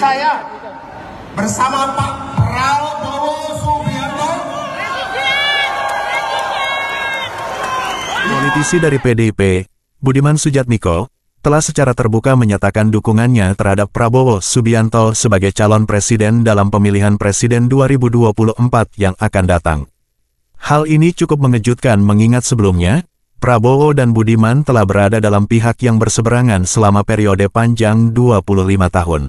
saya bersama Pak Prabowo Subianto. Politisi dari PDIP, Budiman Sujatmiko, telah secara terbuka menyatakan dukungannya terhadap Prabowo Subianto sebagai calon presiden dalam pemilihan presiden 2024 yang akan datang. Hal ini cukup mengejutkan mengingat sebelumnya, Prabowo dan Budiman telah berada dalam pihak yang berseberangan selama periode panjang 25 tahun.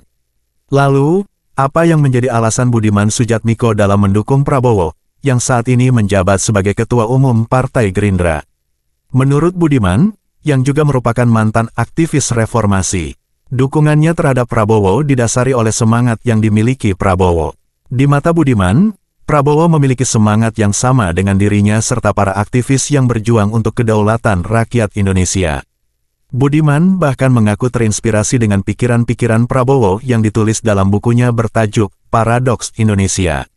Lalu, apa yang menjadi alasan Budiman Sujatmiko dalam mendukung Prabowo, yang saat ini menjabat sebagai Ketua Umum Partai Gerindra? Menurut Budiman, yang juga merupakan mantan aktivis reformasi, dukungannya terhadap Prabowo didasari oleh semangat yang dimiliki Prabowo. Di mata Budiman, Prabowo memiliki semangat yang sama dengan dirinya serta para aktivis yang berjuang untuk kedaulatan rakyat Indonesia. Budiman bahkan mengaku terinspirasi dengan pikiran-pikiran Prabowo yang ditulis dalam bukunya bertajuk Paradoks Indonesia.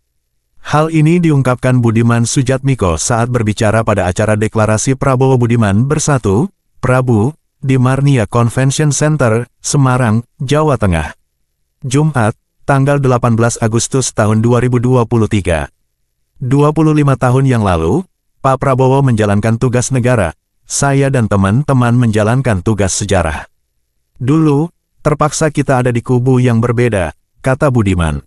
Hal ini diungkapkan Budiman Sujatmiko saat berbicara pada acara deklarasi Prabowo Budiman Bersatu, Prabu, di Marnia Convention Center, Semarang, Jawa Tengah. Jumat, tanggal 18 Agustus tahun 2023. 25 tahun yang lalu, Pak Prabowo menjalankan tugas negara, saya dan teman-teman menjalankan tugas sejarah. Dulu, terpaksa kita ada di kubu yang berbeda, kata Budiman.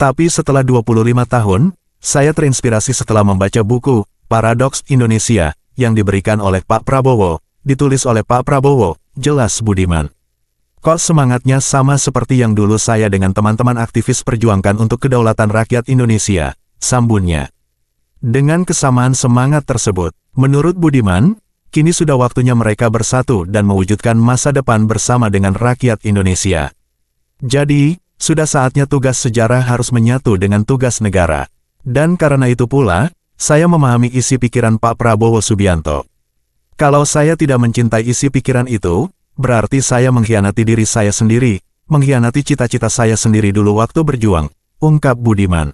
Tapi setelah 25 tahun, saya terinspirasi setelah membaca buku, Paradoks Indonesia, yang diberikan oleh Pak Prabowo, ditulis oleh Pak Prabowo, jelas Budiman. Kok semangatnya sama seperti yang dulu saya dengan teman-teman aktivis perjuangkan untuk kedaulatan rakyat Indonesia, sambunnya. Dengan kesamaan semangat tersebut, menurut Budiman, kini sudah waktunya mereka bersatu dan mewujudkan masa depan bersama dengan rakyat Indonesia. Jadi, sudah saatnya tugas sejarah harus menyatu dengan tugas negara. Dan karena itu pula, saya memahami isi pikiran Pak Prabowo Subianto. Kalau saya tidak mencintai isi pikiran itu, berarti saya mengkhianati diri saya sendiri, mengkhianati cita-cita saya sendiri dulu waktu berjuang, ungkap Budiman.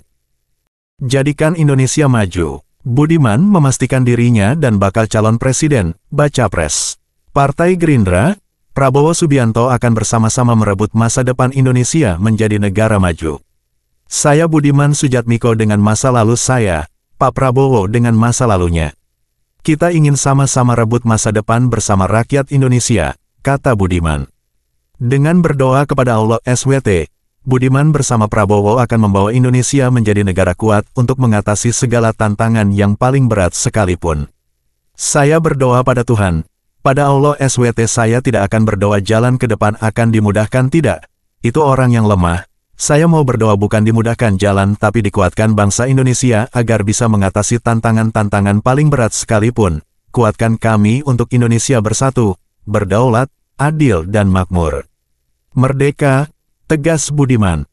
Jadikan Indonesia maju. Budiman memastikan dirinya dan bakal calon presiden, baca pres. Partai Gerindra, Prabowo Subianto akan bersama-sama merebut masa depan Indonesia menjadi negara maju. Saya Budiman Sujatmiko dengan masa lalu saya, Pak Prabowo dengan masa lalunya. Kita ingin sama-sama rebut masa depan bersama rakyat Indonesia, kata Budiman. Dengan berdoa kepada Allah SWT, Budiman bersama Prabowo akan membawa Indonesia menjadi negara kuat untuk mengatasi segala tantangan yang paling berat sekalipun. Saya berdoa pada Tuhan, pada Allah SWT saya tidak akan berdoa jalan ke depan akan dimudahkan tidak. Itu orang yang lemah, saya mau berdoa bukan dimudahkan jalan tapi dikuatkan bangsa Indonesia agar bisa mengatasi tantangan-tantangan paling berat sekalipun. Kuatkan kami untuk Indonesia bersatu, berdaulat, adil dan makmur. Merdeka, tegas Budiman.